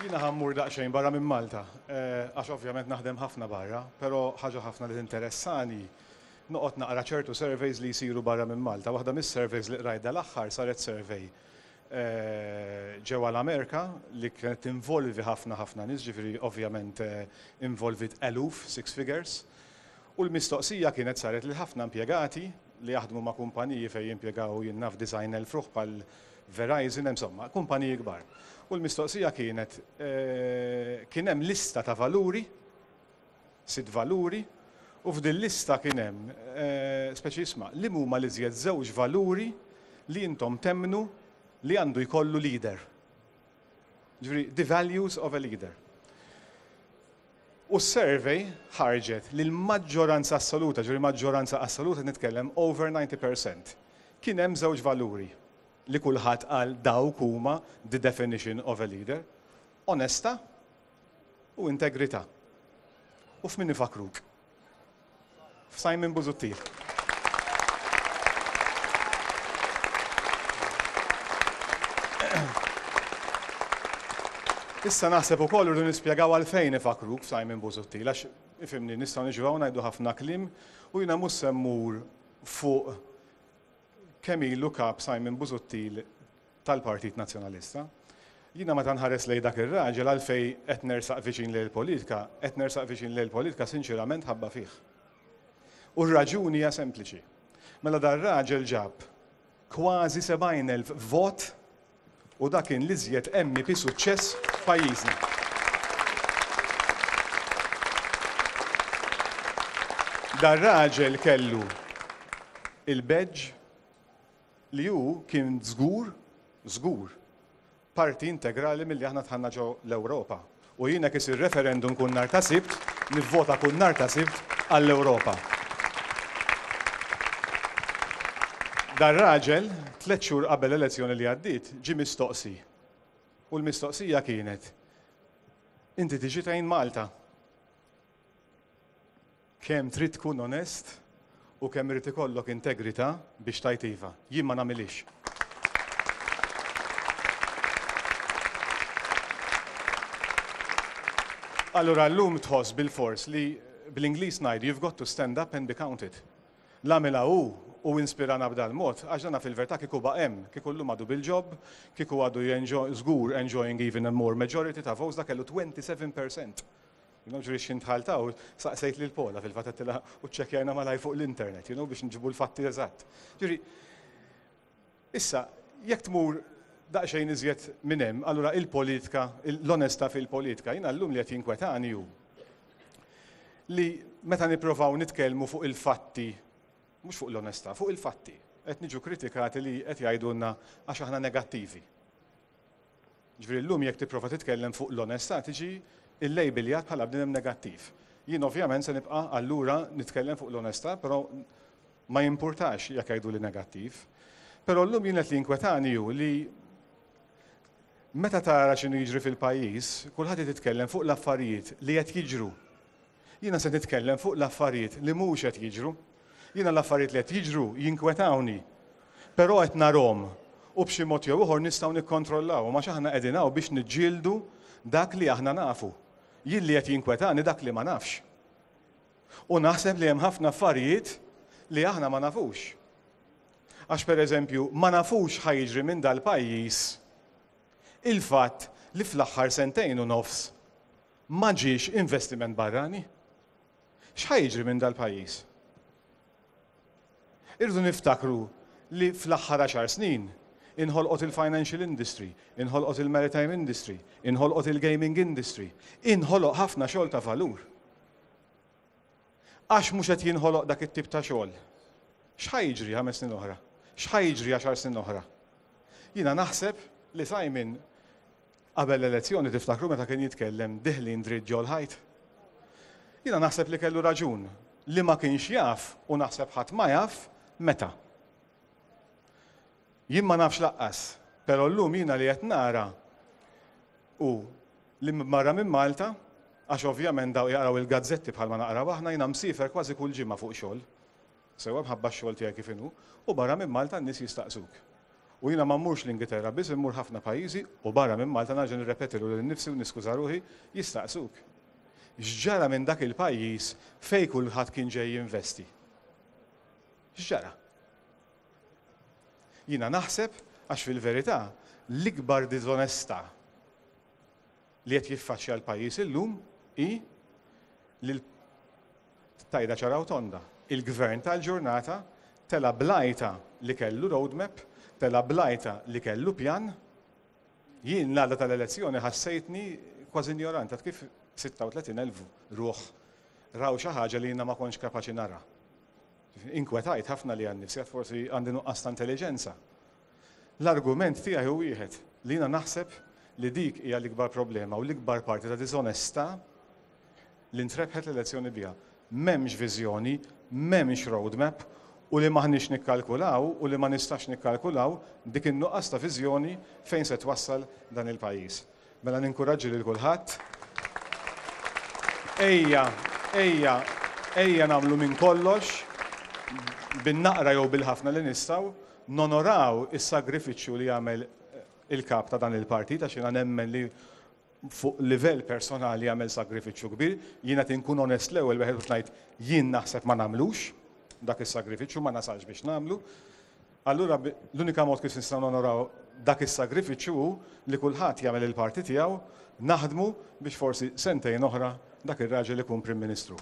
Jina ħammur daqxejn barra minn Malta, eh, għax ovvjament naħdem ħafna barra, pero ħaġa ħafna li interessani noqot naqra ċertu surveys li jisiru barra minn Malta. Waħda mis surveys li rajda l-axħar saret survey eh, ġewa l-Amerika li kienet involvi ħafna ħafna nis, ġifiri ovvjament eh, involvit eluf, six figures, u l-mistoqsija kienet saret li ħafna impiegati li jaħdmu ma' kumpaniji fej jimpiegaw jinnaf design el fruħ pal Verizon, insomma, kumpaniji kbar. U l-mistoqsija kienet, e, kienem lista ta' valuri, sit valuri, u f'din lista kien hemm e, speċi isma' li huma li zjed żewġ valuri li intom temnu li għandu jkollu leader. Ġifieri, the values of a leader. U survey ħarġet li l-maġġoranza assoluta, ġuri maġġoranza assoluta nitkellem over 90%. Kien hemm żewġ valuri li kulħadd għal dawk huma the definition of a leader. Onesta u integrità. U f'min ifakruk? F'Simon Buzuttil. Thank Issa naħseb ukoll urdu nispjegaw għalfejn ifakruk Simon Bozotti, għax ifimni nistaw nġivaw ngħidu ħafna klim u jiena mhux semmur fuq kemm ilu kap Simon Buzuttil tal-Partit Nazzjonalista. Jina ma tanħares lej dak ir-raġel għalfej qed nersaq viċin l politika, qed nersaq viċin l politika sinċerament ħabba fih. U r-raġuni hija sempliċi. Mela dar raġel ġab kważi 70,000 vot u dakin li żjed bi suċċess f'pajjiżna. Dar raġel kellu il beġ li ju kien żgur, żgur, parti integrali mill-li aħna tħanna ġo l-Ewropa. U jina kis il-referendum kun nartasibt, ta' sibt, nivvota kun nartasibt ta' sibt għall-Ewropa. Dar raġel, tlet xhur qabel elezzjoni li għaddit, ġi mistoqsi U l-mistoqsija kienet, inti tiġi tajn Malta. Kem trid tkun onest u kem irid ikollok integrita biex tajtiva. Jien ma nagħmilix. Allura llum tħoss bil-fors li bl-Ingliż ngħidu you've got to stand up and be counted. L-għamela hu u inspirana b'dan mod, għax dana fil-verta kiku baqem, kiku l għadu bil-ġob, kiku għadu zgur enjoying even a more majority ta' votes dakellu 27%. 27%. You know, ġurix u saqsejt li l-pola fil-fatattila u ċekjajna malaj fuq l-internet, jino biex nġibu l-fatti eżatt. Ġuri, issa, jek tmur daqxejn iżjed minnem, allura il-politika, l-onesta fil-politika, jina l-lum li għet jinkwetani ju. Li meta niprofaw nitkelmu fuq il-fatti mhux fuq l onesta fuq il-fatti. Qed niġu kritikati li qed jgħidulna għax aħna negattivi. Ġifieri llum jekk tipprova titkellem fuq l onesta tiġi il-lejbiljat bħala b'dinem negattiv. Jien ovvjament se nibqa' allura nitkellem fuq l onesta però ma jimpurtax jekk jajdu li negattiv. Però llum jien qed li inkwetani ju li meta tara xinu jiġri fil-pajis, kullħat titkellem fuq l-affarijiet li qed jiġru. Jiena se nitkellem fuq l-affarijiet li mhux qed jiġru. Jina l-affarijiet li qed jiġru jinkwetawni. Però qed narom, u b'xi mod jew ieħor nistgħu nikkontrollaw ma x'aħna edinaw biex niġġieldu dak li aħna nafu. Jien li qed jinkwetani dak li ma nafx. U naħseb li hemm ħafna affarijiet li aħna ma nafux. Għax per eżempju, ma nafux ħajġri minn dal-pajjiż il-fatt li fl-aħħar sentejn u nofs ma ġiex investiment barrani. X'ħajġri minn dal-pajjiż? irdu niftakru li fl-aħħar 10 snin inħolqot il-financial industry, inħolqot il-maritime industry, inħolqot il-gaming industry, inħolqot ħafna xogħol ta' valur. Għax mhux qed jinħoloq dak it-tip ta' xogħol. X'ħajġri ħames snin oħra? X'ħajġri għaxar snin oħra? Jina naħseb li Simon qabel l-elezzjoni tiftakru meta kien jitkellem diħlin dritt ġol ħajt. Jina naħseb li kellu raġun li ma kienx jaf u naħseb ħadd ma jaf meta. Jien ma nafx laqqas, pero llum jina li qed nara u li marra minn Malta, għax ovvjament daw jaqraw il-gazzetti bħalma naqra waħna jina msifer kważi kull ġimma fuq xogħol. Sewa bħabba xogħol tiegħek kif u barra minn Malta n-nies jistaqsuk. U jiena ma mmurx l-Ingilterra biss mmur ħafna pajjiżi u barra minn Malta naġa nirrepetilu lil nifsi u nisku ruħi jistaqsuk. X'ġara minn dak il-pajjiż fej kulħadd kien ġej jinvesti xara. Jina naħseb għax fil-verità l-ikbar dizonesta li qed jiffaċċja l-pajjiż illum i l tajda ċara tonda. Il-gvern tal-ġurnata tela blajta li kellu roadmap, tela blajta li kellu pjan, jien l-għadda tal-elezzjoni ħassejtni kważi ignoranta kif 36.000 ruħ raw xi ħaġa li jina ma konx kapaċi nara inkwetajt ħafna li għanni, għat forsi għandi nuqqas ta' intelligenza. L-argument tiegħi u wieħed li jiena naħseb li dik hija l-ikbar problema u l-ikbar parti ta' diżonesta li ntrebħet l-elezzjoni biha. M'hemmx viżjoni, m'hemmx roadmap u li maħniex nikkalkulaw u li ma nistax nikkalkulaw dik in-nuqqas ta' viżjoni fejn se twassal dan il-pajjiż. Mela ninkoraġġi lil kulħadd. Ejja, ejja, ejja namlu minn kollox bin-naqra jew bil-ħafna li nistaw nonoraw is-sagrifiċċju li jagħmel eh, il-kap ta' dan il partita xina nemmen li fuq livell personali jagħmel sagrifiċċju kbir, jiena tinkun onest l-ewwel beħed u tnajt jien naħseb ma nagħmlux dak is-sagrifiċċju ma nasalx biex nagħmlu. Allura l-unika mod kif nistgħu nonoraw dak is-sagrifiċċju li kulħadd jagħmel il-parti tiegħu naħdmu biex forsi sentejn oħra dak ir-raġel li kun Prim Ministru.